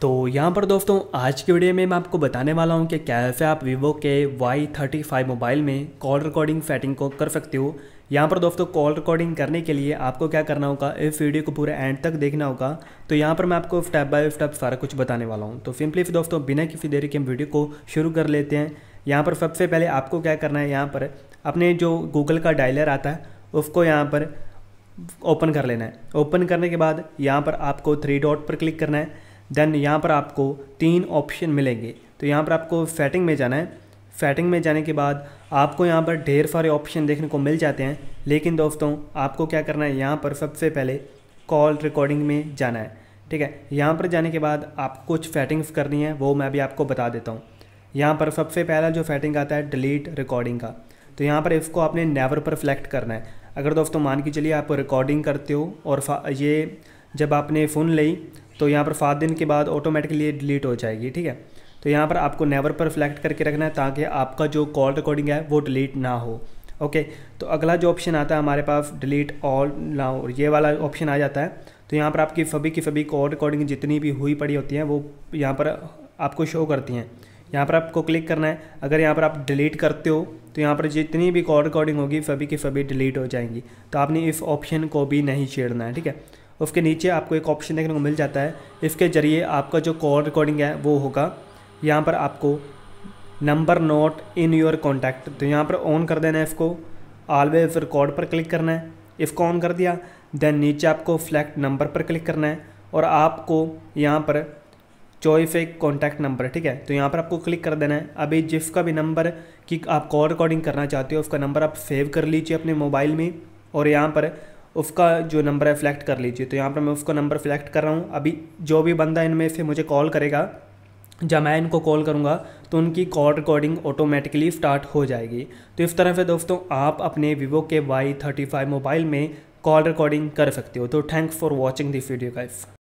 तो यहाँ पर दोस्तों आज की वीडियो में मैं आपको बताने वाला हूँ कि कैसे आप वीवो के वाई थर्टी फाइव मोबाइल में कॉल रिकॉर्डिंग सेटिंग को कर सकते हो यहाँ पर दोस्तों कॉल रिकॉर्डिंग करने के लिए आपको क्या करना होगा इस वीडियो को पूरे एंड तक देखना होगा तो यहाँ पर मैं आपको स्टेप बाय स्टेप सारा कुछ बताने वाला हूँ तो सिंपली दोस्तों बिना किसी देरी के हम वीडियो को शुरू कर लेते हैं यहाँ पर सबसे पहले आपको क्या करना है यहाँ पर अपने जो गूगल का डायलर आता है उसको यहाँ पर ओपन कर लेना है ओपन करने के बाद यहाँ पर आपको थ्री डॉट पर क्लिक करना है देन यहाँ पर आपको तीन ऑप्शन मिलेंगे तो यहाँ पर आपको फैटिंग में जाना है फैटिंग में जाने के बाद आपको यहाँ पर ढेर सारे ऑप्शन देखने को मिल जाते हैं लेकिन दोस्तों आपको क्या करना है यहाँ पर सबसे पहले कॉल रिकॉर्डिंग में जाना है ठीक है यहाँ पर जाने के बाद आपको कुछ फैटिंग्स करनी है वो मैं भी आपको बता देता हूँ यहाँ पर सबसे पहला जो फैटिंग आता है डिलीट रिकॉर्डिंग का तो यहाँ पर इसको आपने नेवर पर सेलेक्ट करना है अगर दोस्तों मान के चलिए आप रिकॉर्डिंग करते हो और ये जब आपने फ़ोन ली तो यहाँ पर फात दिन के बाद ऑटोमेटिकली डिलीट हो जाएगी ठीक है तो यहाँ पर आपको नेवर पर फ्लैक्ट करके रखना है ताकि आपका जो कॉल रिकॉर्डिंग है वो डिलीट ना हो ओके तो अगला जो ऑप्शन आता है हमारे पास डिलीट ऑल ना और ये वाला ऑप्शन आ जाता है तो यहाँ पर आपकी फबी की फबी कॉल रिकॉर्डिंग जितनी भी हुई पड़ी होती हैं वो यहाँ पर आपको शो करती हैं यहाँ पर आपको क्लिक करना है अगर यहाँ पर आप डिलीट करते हो तो यहाँ पर जितनी भी कॉल रिकॉर्डिंग होगी सभी की सभी डिलीट हो जाएंगी तो आपने इस ऑप्शन को भी नहीं छेड़ना है ठीक है उसके नीचे आपको एक ऑप्शन देखने को मिल जाता है इसके ज़रिए आपका जो कॉल रिकॉर्डिंग है वो होगा यहाँ पर आपको number note in your contact तो यहाँ पर ऑन कर देना है इसको ऑलवेज रिकॉर्ड पर क्लिक करना है इसको ऑन कर दिया देन नीचे आपको फ्लैक्ट नंबर पर क्लिक करना है और आपको यहाँ पर चॉइस एक कॉन्टैक्ट नंबर ठीक है तो यहाँ पर आपको क्लिक कर देना है अभी जिसका भी नंबर की आप कॉल रिकॉर्डिंग करना चाहते हो उसका नंबर आप सेव कर लीजिए अपने मोबाइल में और यहाँ पर उसका जो नंबर है फ्लैक्ट कर लीजिए तो यहाँ पर मैं उसका नंबर फ्लैक्ट कर रहा हूँ अभी जो भी बंदा इनमें से मुझे कॉल करेगा जब मैं इनको कॉल करूँगा तो उनकी कॉल रिकॉर्डिंग ऑटोमेटिकली स्टार्ट हो जाएगी तो इस तरह से दोस्तों आप अपने वीवो के वाई थर्टी फाइव मोबाइल में कॉल रिकॉर्डिंग कर सकते हो तो thanks for watching this video guys